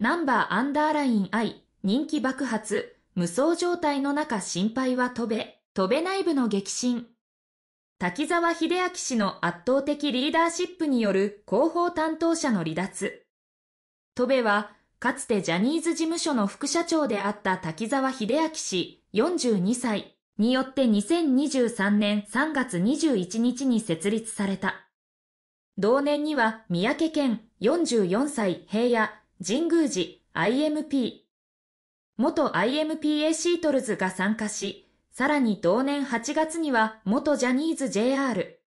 ナンバーアンダーライン I 人気爆発無双状態の中心配は飛べ飛べ内部の激震滝沢秀明氏の圧倒的リーダーシップによる広報担当者の離脱飛べはかつてジャニーズ事務所の副社長であった滝沢秀明氏42歳によって2023年3月21日に設立された同年には三宅健44歳平野神宮寺 IMP 元 IMPA シートルズが参加し、さらに同年8月には元ジャニーズ JR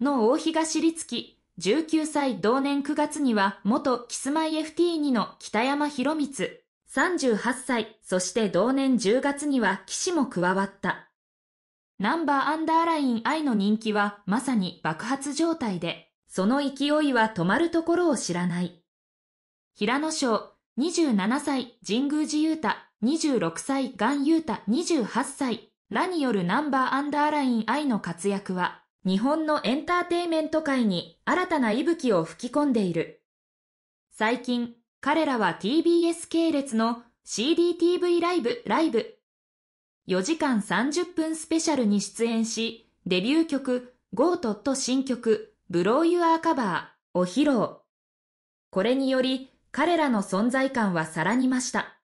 の大東律樹、19歳同年9月には元キスマイ FT2 の北山博光、38歳、そして同年10月には騎士も加わった。ナンバーアンダーライン I の人気はまさに爆発状態で、その勢いは止まるところを知らない。平野翔、27歳、神宮寺優太、26歳、岩優太、28歳、らによるナンバーアンダーライン愛の活躍は、日本のエンターテイメント界に新たな息吹を吹き込んでいる。最近、彼らは TBS 系列の CDTV ライブライブ4時間30分スペシャルに出演し、デビュー曲ゴートと新曲ブローユアーカバーを披露。これにより、彼らの存在感はさらにました。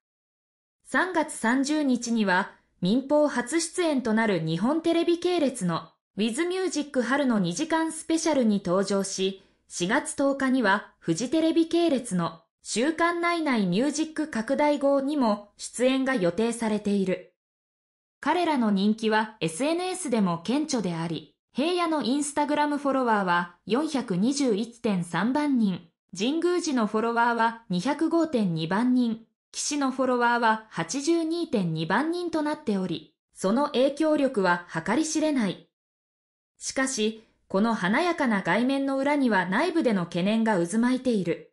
3月30日には民放初出演となる日本テレビ系列の With Music 春の2時間スペシャルに登場し、4月10日にはフジテレビ系列の週刊内内ミュージック拡大号にも出演が予定されている。彼らの人気は SNS でも顕著であり、平野のインスタグラムフォロワーは421.3万人。神宮寺のフォロワーは205.2万人、岸のフォロワーは82.2万人となっており、その影響力は計り知れない。しかし、この華やかな外面の裏には内部での懸念が渦巻いている。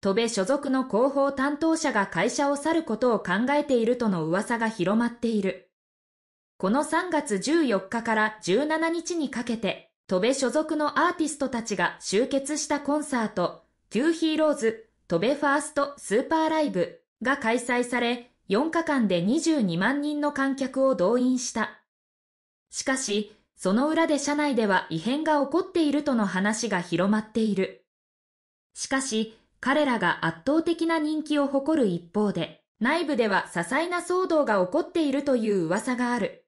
戸部所属の広報担当者が会社を去ることを考えているとの噂が広まっている。この3月14日から17日にかけて、戸部所属のアーティストたちが集結したコンサート、Two ーヒーローズ、戸部ファーストスーパーライブが開催され、4日間で22万人の観客を動員した。しかし、その裏で社内では異変が起こっているとの話が広まっている。しかし、彼らが圧倒的な人気を誇る一方で、内部では些細な騒動が起こっているという噂がある。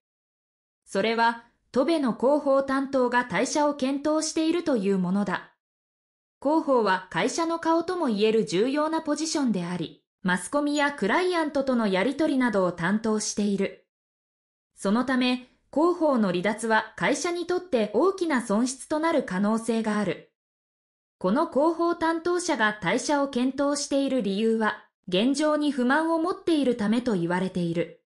それは、戸部の広報担当が退社を検討しているというものだ。広報は会社の顔とも言える重要なポジションであり、マスコミやクライアントとのやり取りなどを担当している。そのため、広報の離脱は会社にとって大きな損失となる可能性がある。この広報担当者が退社を検討している理由は、現状に不満を持っているためと言われている。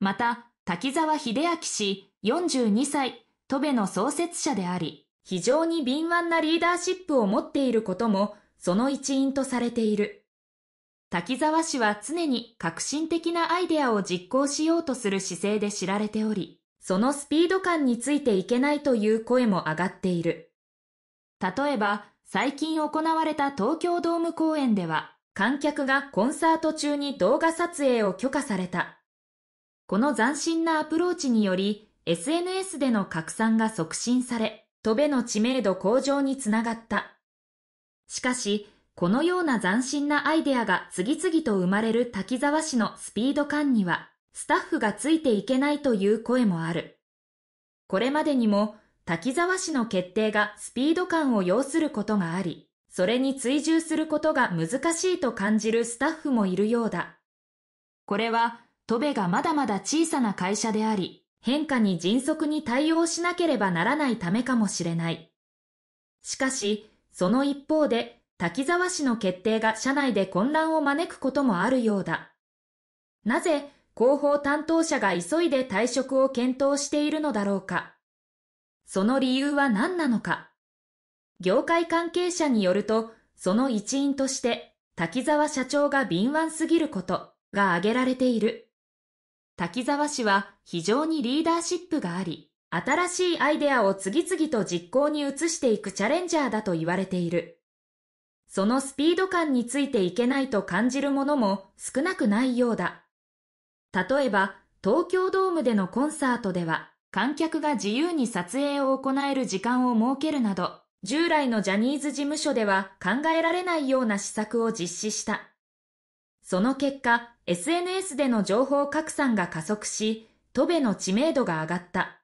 また、滝沢秀明氏、42歳、戸部の創設者であり、非常に敏腕なリーダーシップを持っていることも、その一因とされている。滝沢氏は常に革新的なアイデアを実行しようとする姿勢で知られており、そのスピード感についていけないという声も上がっている。例えば、最近行われた東京ドーム公演では、観客がコンサート中に動画撮影を許可された。この斬新なアプローチにより、SNS での拡散が促進され、戸辺の知名度向上につながった。しかし、このような斬新なアイデアが次々と生まれる滝沢市のスピード感には、スタッフがついていけないという声もある。これまでにも、滝沢市の決定がスピード感を要することがあり、それに追従することが難しいと感じるスタッフもいるようだ。これは、戸部がまだまだ小さな会社であり、変化に迅速に対応しなければならないためかもしれない。しかし、その一方で、滝沢氏の決定が社内で混乱を招くこともあるようだ。なぜ、広報担当者が急いで退職を検討しているのだろうか。その理由は何なのか。業界関係者によると、その一因として、滝沢社長が敏腕すぎることが挙げられている。滝沢氏は非常にリーダーシップがあり、新しいアイデアを次々と実行に移していくチャレンジャーだと言われている。そのスピード感についていけないと感じるものも少なくないようだ。例えば、東京ドームでのコンサートでは、観客が自由に撮影を行える時間を設けるなど、従来のジャニーズ事務所では考えられないような施策を実施した。その結果、SNS での情報拡散が加速し、戸部の知名度が上がった。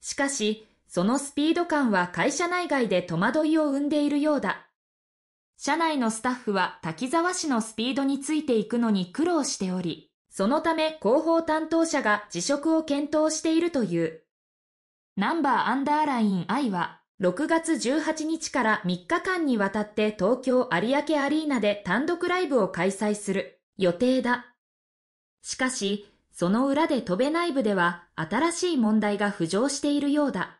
しかし、そのスピード感は会社内外で戸惑いを生んでいるようだ。社内のスタッフは滝沢氏のスピードについていくのに苦労しており、そのため広報担当者が辞職を検討しているという。ナンバーアンダーライン I は、6月18日から3日間にわたって東京有明アリーナで単独ライブを開催する予定だ。しかし、その裏で飛べ内部では新しい問題が浮上しているようだ。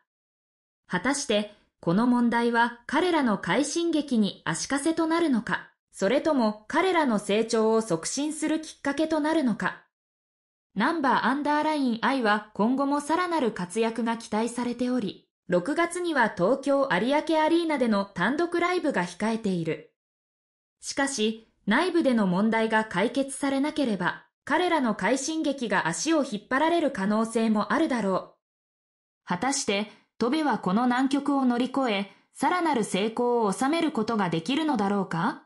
果たして、この問題は彼らの快進撃に足かせとなるのか、それとも彼らの成長を促進するきっかけとなるのか。ナンバーアンダーライン I は今後もさらなる活躍が期待されており、6月には東京有明アリーナでの単独ライブが控えている。しかし、内部での問題が解決されなければ、彼らの快進撃が足を引っ張られる可能性もあるだろう。果たして、トベはこの難局を乗り越え、さらなる成功を収めることができるのだろうか